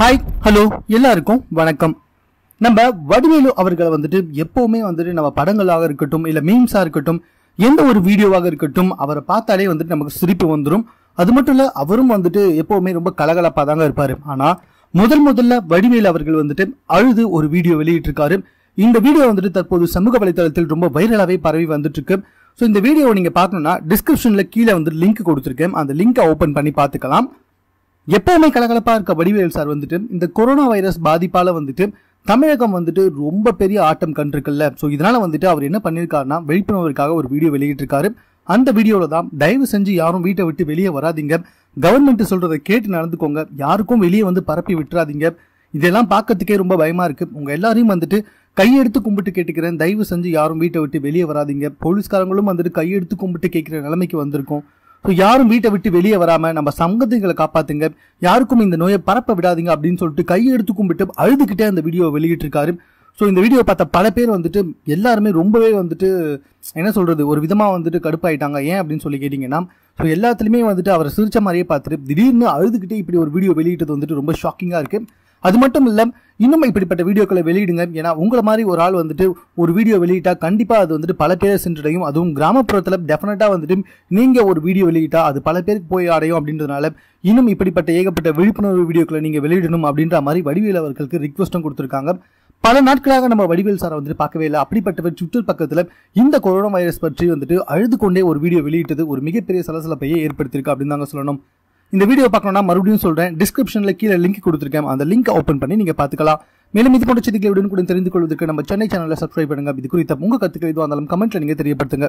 hi hello எல்லாருக்கும் வணக்கம் நம்ம வடிவேலு அவர்களை வந்துட்டு எப்போவுமே வந்துட்டு நம்ம படங்களாக இருக்கட்டும் இல்லை மீம்ஸாக இருக்கட்டும் எந்த ஒரு வீடியோவாக இருக்கட்டும் அவரை பார்த்தாலே வந்துட்டு நமக்கு சிரிப்பு வந்துடும் அது மட்டும் இல்லை அவரும் வந்துட்டு எப்போவுமே ரொம்ப கலகலப்பாக தாங்க இருப்பார் ஆனால் முதல் முதல்ல வடிவேலு அவர்கள் வந்துட்டு அழுது ஒரு வீடியோ வெளியிட்டிருக்காரு இந்த வீடியோ வந்துட்டு தற்போது சமூக வலைதளத்தில் ரொம்ப வைரலாகவே பரவி வந்துட்டு இருக்கு ஸோ இந்த வீடியோவை நீங்கள் பார்க்கணுன்னா டிஸ்கிரிப்ஷனில் கீழே வந்துட்டு லிங்க் கொடுத்துருக்கேன் அந்த லிங்கை ஓப்பன் பண்ணி பார்த்துக்கலாம் எப்பவுமே கலகலப்பாக இருக்க வடிவேல் சார் வந்துட்டு இந்த கொரோனா வைரஸ் பாதிப்பால் வந்துட்டு தமிழகம் வந்துட்டு ரொம்ப பெரிய ஆட்டம் கண்டிருக்குல்ல ஸோ இதனால் வந்துட்டு அவர் என்ன பண்ணியிருக்காருன்னா விழிப்புணர்வுக்காக ஒரு வீடியோ வெளியிட்டிருக்காரு அந்த வீடியோவில் தான் தயவு செஞ்சு யாரும் வீட்டை விட்டு வெளியே வராதிங்க கவர்மெண்ட் சொல்கிறத கேட்டு நடந்துக்கோங்க யாருக்கும் வெளியே வந்து பரப்பி விட்டுறாதீங்க இதெல்லாம் பார்க்கறதுக்கே ரொம்ப பயமாக இருக்குது உங்கள் எல்லாரையும் வந்துட்டு கையெடுத்து கும்பிட்டு கேட்டுக்கிறேன் தயவு செஞ்சு யாரும் வீட்டை விட்டு வெளியே வராதிங்க போலீஸ்காரங்களும் வந்துட்டு கையெடுத்து கும்பிட்டு கேட்குற நிலைமைக்கு வந்திருக்கோம் ஸோ யாரும் வீட்டை விட்டு வெளியே வராமல் நம்ம சங்கத்துங்களை காப்பாத்துங்க யாருக்கும் இந்த நோயை பரப்ப விடாதீங்க அப்படின்னு சொல்லிட்டு கையெடுத்து கும்பிட்டு அழுதுகிட்டே அந்த வீடியோ வெளியிட்டிருக்காரு ஸோ இந்த வீடியோ பார்த்த பல பேர் வந்துட்டு எல்லாருமே ரொம்பவே வந்துட்டு என்ன சொல்கிறது ஒரு விதமாக வந்துட்டு கடுப்பாயிட்டாங்க ஏன் அப்படின்னு சொல்லி கேட்டிங்கன்னா ஸோ எல்லாத்துலேயுமே வந்துட்டு அவரை சிரித்த மாதிரியே பார்த்துட்டு திடீர்னு அழுதுகிட்டே இப்படி ஒரு வீடியோ வெளியிட்டது வந்துட்டு ரொம்ப ஷாக்கிங்காக இருக்குது அது மட்டும் இல்லை இன்னும் இப்படிப்பட்ட வீடியோக்களை வெளியிடுங்க ஏன்னா உங்களை மாதிரி ஒரு ஆள் வந்துட்டு ஒரு வீடியோ வெளியிட்டால் கண்டிப்பாக அது வந்துட்டு பல பேரை சென்றடையும் அதுவும் கிராமப்புறத்தில் டெஃபினட்டாக வந்துட்டு நீங்கள் ஒரு வீடியோ வெளியிட்டால் அது பல பேருக்கு போய் அடையும் அப்படின்றதுனால இன்னும் இப்படிப்பட்ட ஏகப்பட்ட விழிப்புணர்வு வீடியோக்களை நீங்கள் வெளியிடணும் அப்படின்ற மாதிரி வடிவேல் அவர்களுக்கு ரிக்வஸ்ட்டும் கொடுத்துருக்காங்க பல நாட்களாக நம்ம வடிவேல் சாரை வந்துட்டு பார்க்கவே இல்லை அப்படிப்பட்டவர் ட்விட்டர் பக்கத்தில் இந்த கொரோனா வைரஸ் பற்றி வந்துட்டு அழுது கொண்டே ஒரு வீடியோ வெளியிட்டது ஒரு மிகப்பெரிய சலசலப்பையே ஏற்படுத்தியிருக்கு அப்படின்னு தாங்க சொல்லணும் இந்த வீடியோ பார்க்கணும்னா மறுபடியும் சொல்கிறேன் டிஸ்கிரிப்ஷனில் கீழே லிங்க் கொடுத்துருக்கேன் அந்த லிங்க் ஓப்பன் பண்ணி நீங்கள் பார்த்துக்கலாம் மேலும் இது போன்ற செய்திகளை உடனுக்குடன் தெரிந்து கொள்வதற்கு நம்ம சென்னை சேனலில் சப்ஸ்கிரைப் பண்ணுங்க இது குறித்த உங்கள் கருத்துக்கள் எதுவாக இருந்தாலும் கமெண்ட்டில் நீங்கள் தெரியப்படுத்துங்க